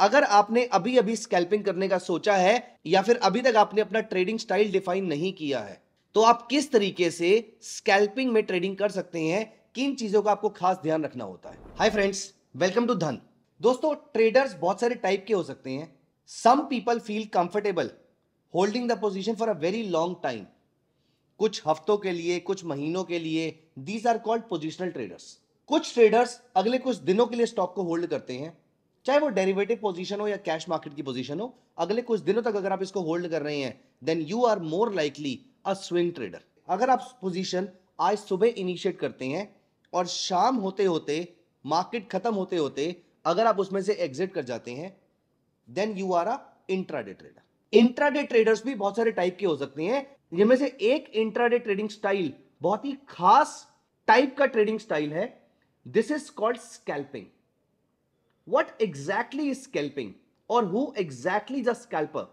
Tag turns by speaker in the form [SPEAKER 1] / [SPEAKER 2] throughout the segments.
[SPEAKER 1] अगर आपने अभी अभी स्कैल्पिंग करने का सोचा है या फिर अभी तक आपने अपना ट्रेडिंग स्टाइल डिफाइन नहीं किया है तो आप किस तरीके से स्कैल्पिंग में ट्रेडिंग कर सकते हैं किन चीजों का आपको खास ध्यान रखना होता है हाय फ्रेंड्स वेलकम टू धन दोस्तों ट्रेडर्स बहुत सारे टाइप के हो सकते हैं some people feel comfortable holding the position for a very long time कुछ हफ्तों के लिए कुछ महीनों के लिए these are called positional traders कुछ ट्रेडर्स अगले कुछ दिनों के लिए स्टॉक को होल्ड करते हैं चाहे वो डेरिवेटिव पोजीशन हो या कैश मार्केट की पोजीशन हो अगले कुछ दिनों तक अगर आप इसको होल्ड कर रहे हैं then you are more likely a swing trader अगर आप पोजीशन आज सुबह इनिशिएट करते हैं और शाम होते होते मार्केट खत्म होते होते अगर आप उसमें से एग्जिट कर जाते हैं then you are a intraday trader intraday traders भी बहुत सारे टाइप के हो सकते हैं जिनमें से एक इंट्राडे ट्रेडिंग स्टाइल बहुत ही खास टाइप का ट्रेडिंग स्टाइल है this is called scalping What exactly is scalping or who exactly is a scalper?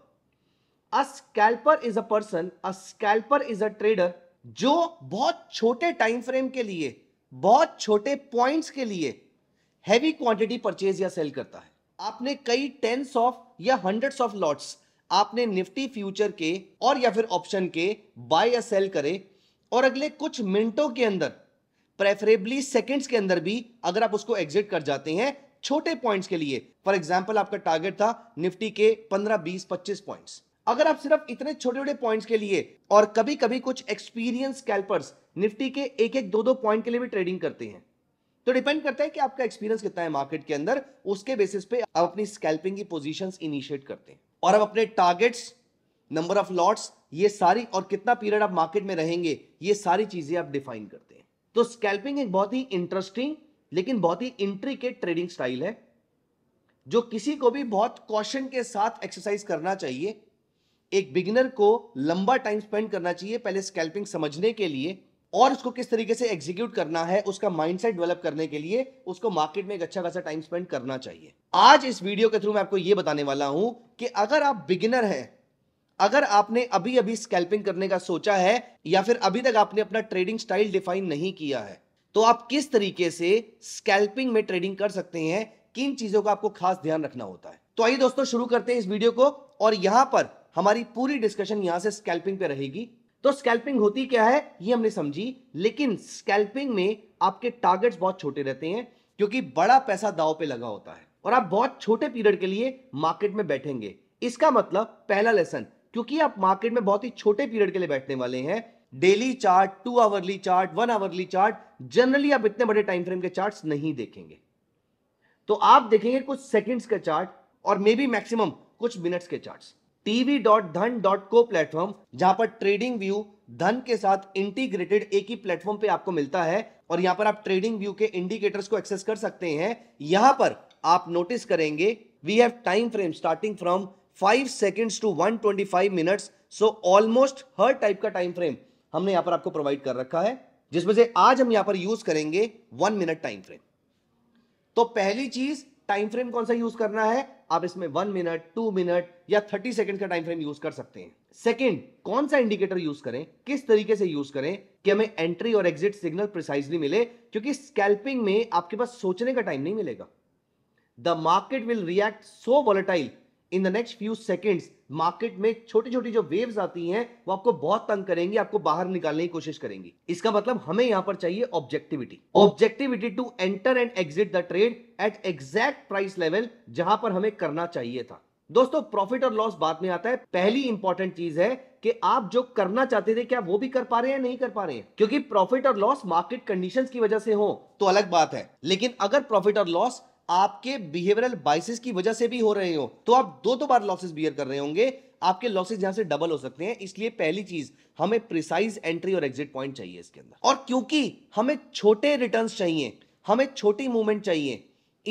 [SPEAKER 1] A scalper is a person, a scalper is a trader जो बहुत छोटे टाइम फ्रेम के लिए बहुत छोटे पॉइंट्स के लिए हैवी क्वांटिटी परचेज या सेल करता है आपने कई टेंस ऑफ या हंड्रेड्स ऑफ लॉट्स आपने निफ्टी फ्यूचर के और या फिर ऑप्शन के बाय या सेल करे और अगले कुछ मिनटों के अंदर प्रेफरेबली सेकेंड्स के अंदर भी अगर आप उसको एग्जिट कर जाते हैं छोटे पॉइंट्स के लिए फॉर एग्जाम्पल आपका टारगेट था निफ्टी के 15, 20, 25 पॉइंट्स अगर आप सिर्फ इतने छोटे छोटे पॉइंट्स के लिए और कभी कभी कुछ एक्सपीरियंस कैल्पर्स निफ्टी के एक एक दो दो पॉइंट के लिए भी ट्रेडिंग करते हैं तो डिपेंड करता है कि आपका एक्सपीरियंस कितना है मार्केट के अंदर उसके बेसिस पे आप अपनी स्कैल्पिंग की पोजीशन इनिशिएट करते हैं और अब अपने टारगेट्स नंबर ऑफ लॉट्स ये सारी और कितना पीरियड आप मार्केट में रहेंगे ये सारी चीजें आप डिफाइन करते हैं तो स्कैल्पिंग एक बहुत ही इंटरेस्टिंग लेकिन बहुत ही इंट्रीकेट ट्रेडिंग स्टाइल है जो किसी को भी बहुत कॉशन के साथ एक्सरसाइज करना चाहिए एक बिगिनर को लंबा टाइम स्पेंड करना चाहिए पहले स्कैल्पिंग समझने के लिए और उसको किस तरीके से एग्जीक्यूट करना है उसका माइंडसेट डेवलप करने के लिए उसको मार्केट में एक अच्छा खासा टाइम स्पेंड करना चाहिए आज इस वीडियो के थ्रू मैं आपको यह बताने वाला हूं कि अगर आप बिगिनर हैं अगर आपने अभी अभी स्कैल्पिंग करने का सोचा है या फिर अभी तक आपने अपना ट्रेडिंग स्टाइल डिफाइन नहीं किया है तो आप किस तरीके से स्कैल्पिंग में ट्रेडिंग कर सकते हैं किन चीजों का आपको खास ध्यान रखना होता है तो आइए दोस्तों शुरू करते हैं इस वीडियो को और यहां पर हमारी पूरी डिस्कशन यहां से स्कैल्पिंग पे रहेगी तो स्कैल्पिंग होती क्या है ये हमने समझी लेकिन स्कैल्पिंग में आपके टारगेट्स बहुत छोटे रहते हैं क्योंकि बड़ा पैसा दाव पे लगा होता है और आप बहुत छोटे पीरियड के लिए मार्केट में बैठेंगे इसका मतलब पहला लेसन क्योंकि आप मार्केट में बहुत ही छोटे पीरियड के लिए बैठने वाले हैं daily chart two hourly chart one hourly chart generally आप इतने बड़े टाइम फ्रेम के चार्ट्स नहीं देखेंगे तो आप देखेंगे कुछ सेकंड्स का चार्ट और मे बी मैक्सिमम कुछ मिनट्स के charts TV dot Dhan dot co platform जहां पर ट्रेडिंग व्यू धन के साथ इंटीग्रेटेड एक ही प्लेटफॉर्म पे आपको मिलता है और यहां पर आप ट्रेडिंग व्यू के इंडिकेटर्स को एक्सेस कर सकते हैं यहां पर आप नोटिस करेंगे we have time frame starting from five seconds to one twenty five minutes so almost हर टाइप का टाइम फ्रेम हमने यहां पर आपको प्रोवाइड कर रखा है जिसमें से आज हम यहां पर यूज करेंगे वन मिनट टाइम फ्रेम तो पहली चीज टाइम फ्रेम कौन सा यूज करना है आप इसमें वन मिनट टू मिनट या थर्टी सेकेंड का टाइम फ्रेम यूज कर सकते हैं सेकेंड कौन सा इंडिकेटर यूज करें किस तरीके से यूज करें कि हमें एंट्री और एग्जिट सिग्नल प्रिसाइजली मिले क्योंकि स्कैल्पिंग में आपके पास सोचने का टाइम नहीं मिलेगा the market will react so volatile in the next few seconds market में छोटी छोटी जो वेव्स आती हैं वो आपको बहुत तंग करेंगी आपको बाहर निकालने की कोशिश करेंगी इसका मतलब हमें यहां पर चाहिए objectivity objectivity to enter and exit the trade at exact price level जहां पर हमें करना चाहिए था दोस्तों प्रॉफिट और लॉस बाद में आता है पहली इंपॉर्टेंट चीज है कि आप जो करना चाहते थे क्या वो भी कर पा रहे हैं नहीं कर पा रहे हैं क्योंकि प्रॉफिट और लॉस मार्केट कंडीशंस की वजह से हो तो अलग बात है लेकिन अगर प्रॉफिट और लॉस आपके बिहेवियरल बाइसिस की वजह से भी हो रहे हो तो आप दो दो बार लॉसेस बियर कर रहे होंगे आपके लॉसेज यहां से डबल हो सकते हैं इसलिए पहली चीज हमें प्रिसाइज एंट्री और एग्जिट पॉइंट चाहिए इसके अंदर और क्योंकि हमें छोटे रिटर्न चाहिए हमें छोटी मूवमेंट चाहिए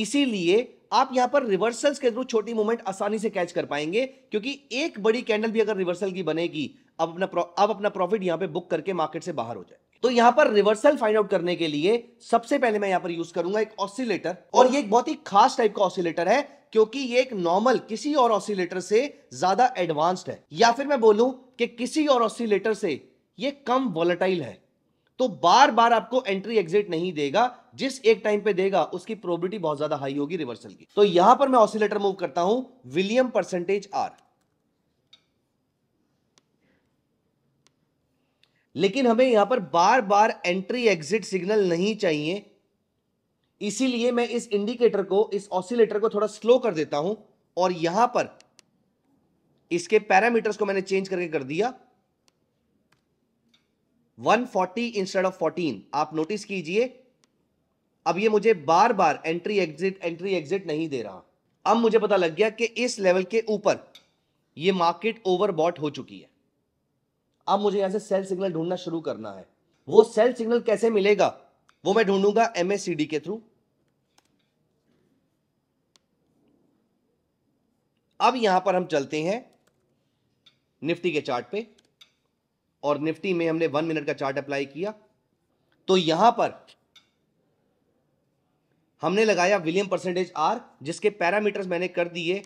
[SPEAKER 1] इसीलिए आप यहां पर रिवर्सल्स के थ्रू छोटी मूवमेंट आसानी से कैच कर पाएंगे क्योंकि एक बड़ी कैंडल भी अगर रिवर्सल की बनेगी अब अपना अब अपना प्रॉफिट यहां पे बुक करके मार्केट से बाहर हो जाए तो यहां पर रिवर्सल फाइंड आउट करने के लिए सबसे पहले मैं यहां पर यूज करूंगा एक ऑसिलेटर और ये एक बहुत ही खास टाइप का ऑसिलेटर है क्योंकि ये एक नॉर्मल किसी और ऑसिलेटर से ज्यादा एडवांस्ड है या फिर मैं बोलूं कि किसी और ऑसिलेटर से ये कम वॉलेटाइल है तो बार बार आपको एंट्री एग्जिट नहीं देगा जिस एक टाइम पे देगा उसकी प्रोबेबिलिटी बहुत ज्यादा हाई होगी रिवर्सल की तो यहां पर मैं ऑसिलेटर मूव करता हूं विलियम परसेंटेज आर लेकिन हमें यहां पर बार बार एंट्री एग्जिट सिग्नल नहीं चाहिए इसीलिए मैं इस इंडिकेटर को इस ऑसिलेटर को थोड़ा स्लो कर देता हूं और यहां पर इसके पैरामीटर्स को मैंने चेंज करके कर दिया 140 फोर्टी इंस्टेड ऑफ 14 आप नोटिस कीजिए अब ये मुझे बार बार एंट्री एग्जिट एंट्री एग्जिट नहीं दे रहा अब मुझे पता लग गया कि इस लेवल के ऊपर ये मार्केट ओवरबॉट हो चुकी है अब मुझे यहां से सेल सिग्नल ढूंढना शुरू करना है वो सेल सिग्नल कैसे मिलेगा वो मैं ढूंढूंगा एमएससीडी के थ्रू अब यहां पर हम चलते हैं निफ्टी के चार्ट पे और निफ्टी में हमने वन मिनट का चार्ट अप्लाई किया तो यहां पर हमने लगाया विलियम परसेंटेज आर जिसके पैरामीटर्स मैंने कर दिए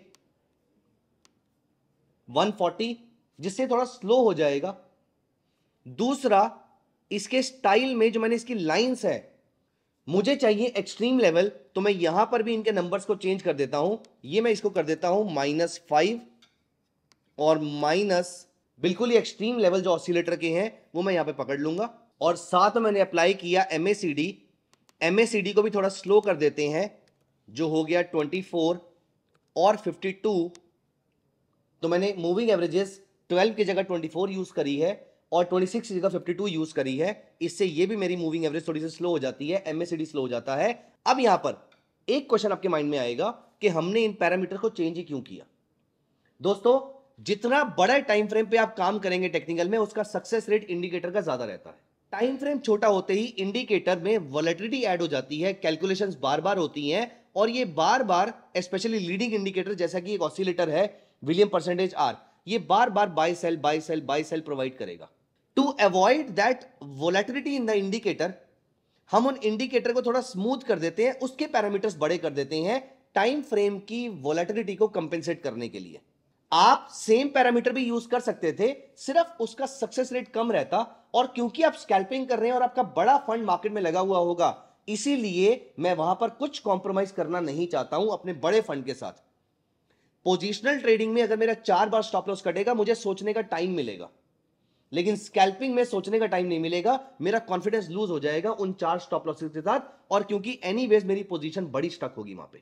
[SPEAKER 1] 140 जिससे थोड़ा स्लो हो जाएगा दूसरा इसके स्टाइल में जो मैंने इसकी लाइंस है मुझे चाहिए एक्सट्रीम लेवल तो मैं यहां पर भी इनके नंबर्स को चेंज कर देता हूं ये मैं इसको कर देता हूं माइनस फाइव और माइनस बिल्कुल ही एक्सट्रीम लेवल जो ऑसिलेटर के हैं वो मैं यहां पे पकड़ लूंगा और साथ में मैंने अप्लाई किया M A C D M A C D को भी थोड़ा स्लो कर देते हैं जो हो गया ट्वेंटी फोर और फिफ्टी टू तो मैंने मूविंग एवरेजेस ट्वेल्व की जगह ट्वेंटी फोर यूज़ करी है और 26 सिक्स जगह 52 यूज करी है इससे ये भी मेरी मूविंग एवरेज थोड़ी सी स्लो हो जाती है एम स्लो हो जाता है अब यहाँ पर एक क्वेश्चन आपके माइंड में आएगा कि हमने इन पैरामीटर को चेंज ही क्यों किया दोस्तों जितना बड़ा टाइम फ्रेम पे आप काम करेंगे टेक्निकल में उसका सक्सेस रेट इंडिकेटर का ज्यादा रहता है टाइम फ्रेम छोटा होते ही इंडिकेटर में वॉलेटिलिटी ऐड हो जाती है कैलकुलेशंस बार बार होती हैं और ये बार बार स्पेशली लीडिंग इंडिकेटर जैसा कि एक ऑसिलेटर है विलियम परसेंटेज आर ये बार बार buy sell buy sell buy sell provide करेगा to avoid that volatility in the indicator हम उन इंडिकेटर को थोड़ा स्मूथ कर देते हैं उसके पैरामीटर्स बड़े कर देते हैं टाइम फ्रेम की वोलेटिलिटी को कंपेंसेट करने के लिए आप सेम पैरामीटर भी यूज कर सकते थे सिर्फ उसका सक्सेस रेट कम रहता और क्योंकि आप स्कैल्पिंग कर रहे हैं और आपका बड़ा फंड मार्केट में लगा हुआ होगा इसीलिए मैं वहां पर कुछ कॉम्प्रोमाइज करना नहीं चाहता हूं अपने बड़े फंड के साथ पोजिशनल ट्रेडिंग में अगर मेरा चार बार स्टॉप लॉस कटेगा मुझे सोचने का टाइम मिलेगा लेकिन स्कैल्पिंग में सोचने का टाइम नहीं मिलेगा मेरा कॉन्फिडेंस लूज हो जाएगा उन चार स्टॉप लॉसेस के साथ और क्योंकि एनी मेरी पोजिशन बड़ी स्टक होगी वहां पे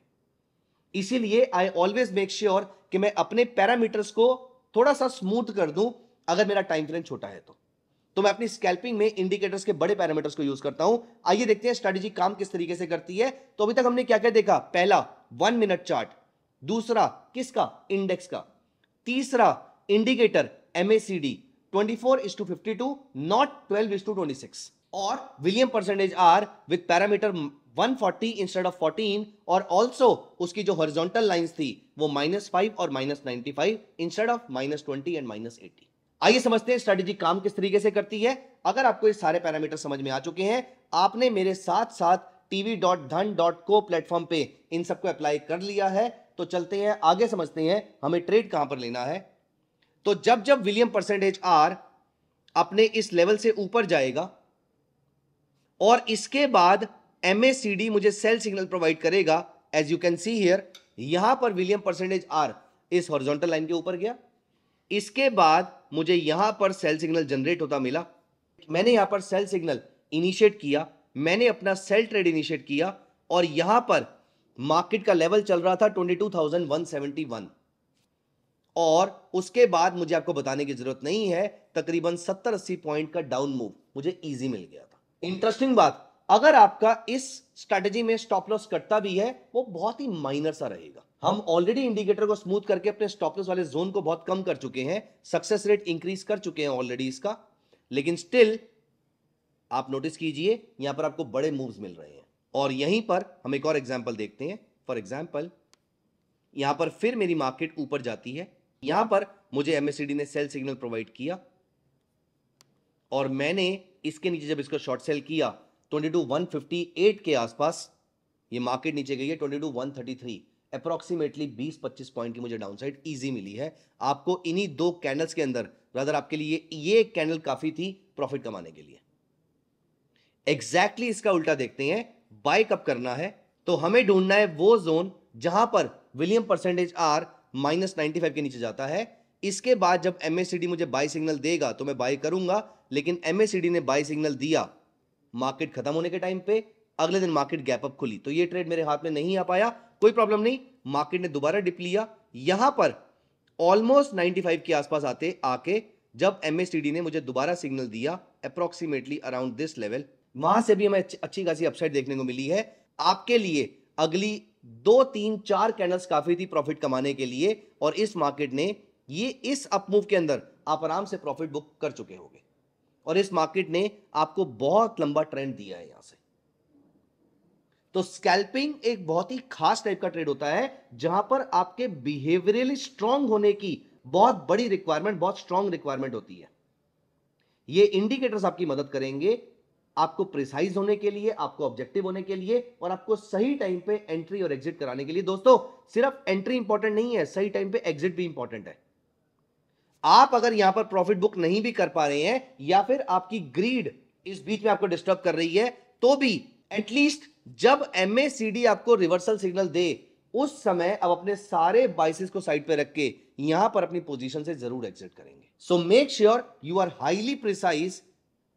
[SPEAKER 1] इसीलिए आई ऑलवेज मेक श्योर कि मैं अपने पैरामीटर्स को थोड़ा सा स्मूथ कर दूं अगर मेरा टाइम फ्रेम छोटा है तो तो मैं अपनी स्कैल्पिंग में इंडिकेटर्स के बड़े पैरामीटर्स को यूज करता हूं आइए देखते हैं स्ट्रेटेजी काम किस तरीके से करती है तो अभी तक हमने क्या क्या देखा पहला वन मिनट चार्ट दूसरा किसका इंडेक्स का तीसरा indicator MACD 24 is to 52, not 12 is to 26. Or William percentage R with parameter 140 instead of 14 also horizontal lines minus 5 minus 95 instead of minus 20 and minus 80. आइए समझते हैं स्ट्रेटेजी काम किस तरीके से करती है अगर आपको ये सारे पैरामीटर समझ में आ चुके हैं आपने मेरे साथ साथ TV dot Dhan dot co platform पे इन सबको अप्लाई कर लिया है तो चलते हैं आगे समझते हैं हमें ट्रेड कहां पर लेना है तो जब जब विलियम परसेंटेज आर अपने इस लेवल से ऊपर जाएगा और इसके बाद एम मुझे सेल सिग्नल प्रोवाइड करेगा as you can see here यहां पर विलियम परसेंटेज आर इस हॉरिजॉन्टल लाइन के ऊपर गया इसके बाद मुझे यहां पर सेल सिग्नल जनरेट होता मिला मैंने यहां पर सेल सिग्नल इनिशिएट किया मैंने अपना सेल ट्रेड इनिशिएट किया और यहां पर मार्केट का लेवल चल रहा था 22,171 और उसके बाद मुझे आपको बताने की जरूरत नहीं है तकरीबन सत्तर अस्सी पॉइंट का डाउन मूव मुझे ईजी मिल गया था इंटरेस्टिंग बात अगर आपका इस स्ट्रेटेजी में स्टॉप लॉस कटता भी है वो बहुत ही माइनर सा रहेगा हम ऑलरेडी इंडिकेटर को स्मूथ करके अपने स्टॉप लॉस वाले जोन को बहुत कम कर चुके हैं सक्सेस रेट इंक्रीज कर चुके हैं ऑलरेडी इसका लेकिन स्टिल आप नोटिस कीजिए यहां पर आपको बड़े मूव्स मिल रहे हैं और यहीं पर हम एक और एग्जाम्पल देखते हैं फॉर एग्जाम्पल यहां पर फिर मेरी मार्केट ऊपर जाती है यहां पर मुझे एमएससीडी ने सेल सिग्नल प्रोवाइड किया और मैंने इसके नीचे जब इसको शॉर्ट सेल किया twenty two one fifty eight के आसपास ये मार्केट नीचे गई है twenty two one thirty three बीस पच्चीस पॉइंट की मुझे डाउनसाइड ईजी मिली है आपको इन्हीं दो कैंडल्स के अंदर ब्रदर आपके लिए ये कैंडल काफी थी प्रॉफिट कमाने के लिए एग्जैक्टली exactly इसका उल्टा देखते हैं बाइक अप करना है तो हमें ढूंढना है वो जोन जहां पर William percentage R minus ninety के नीचे जाता है इसके बाद जब एम मुझे बाई सिग्नल देगा तो मैं बाई करूंगा लेकिन एम ने बाई सिग्नल दिया मार्केट खत्म होने के टाइम पे अगले दिन मार्केट गैप अप खुली तो ये ट्रेड मेरे हाथ में नहीं आ पाया कोई प्रॉब्लम नहीं मार्केट ने दोबारा डिप लिया यहां पर ऑलमोस्ट 95 के आसपास आते आके जब एम ने मुझे दोबारा सिग्नल दिया अप्रोक्सीमेटली अराउंड दिस लेवल वहां से भी हमें अच्छी खासी अपसाइड देखने को मिली है आपके लिए अगली दो तीन चार कैंडल्स काफी थी प्रॉफिट कमाने के लिए और इस मार्केट ने ये इस अपमूव के अंदर आप आराम से प्रॉफिट बुक कर चुके होंगे और इस मार्केट ने आपको बहुत लंबा ट्रेंड दिया है यहां से तो स्कैल्पिंग एक बहुत ही खास टाइप का ट्रेड होता है जहां पर आपके बिहेवियरली स्ट्रांग होने की बहुत बड़ी रिक्वायरमेंट बहुत स्ट्रांग रिक्वायरमेंट होती है ये इंडिकेटर्स आपकी मदद करेंगे आपको प्रिसाइज होने के लिए आपको ऑब्जेक्टिव होने के लिए और आपको सही टाइम पे एंट्री और एग्जिट कराने के लिए दोस्तों सिर्फ एंट्री इंपॉर्टेंट नहीं है सही टाइम पे एग्जिट भी इंपॉर्टेंट है आप अगर यहां पर प्रॉफिट बुक नहीं भी कर पा रहे हैं या फिर आपकी ग्रीड इस बीच में आपको डिस्टर्ब कर रही है तो भी एटलीस्ट जब एम आपको रिवर्सल सिग्नल दे उस समय अब अपने सारे बाइसिस को साइड पर रख के यहां पर अपनी पोजिशन से जरूर एग्जिट करेंगे so make sure you are highly precise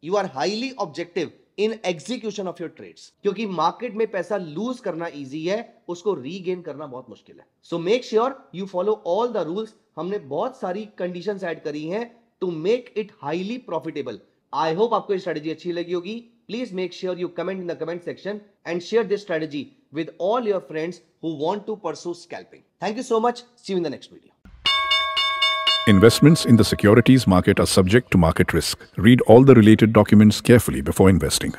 [SPEAKER 1] you are highly objective in execution of your trades क्योंकि मार्केट में पैसा लूज करना इजी है उसको रीगेन करना बहुत मुश्किल है so make sure you follow all the rules हमने बहुत सारी कंडीशन एड करी है to make it highly profitable I hope आपको स्ट्रेटेजी अच्छी लगी होगी please make sure you comment in the comment section and share this strategy with all your friends who want to pursue scalping thank you so much see in the next video Investments in the securities market are subject to market risk. Read all the related documents carefully before investing.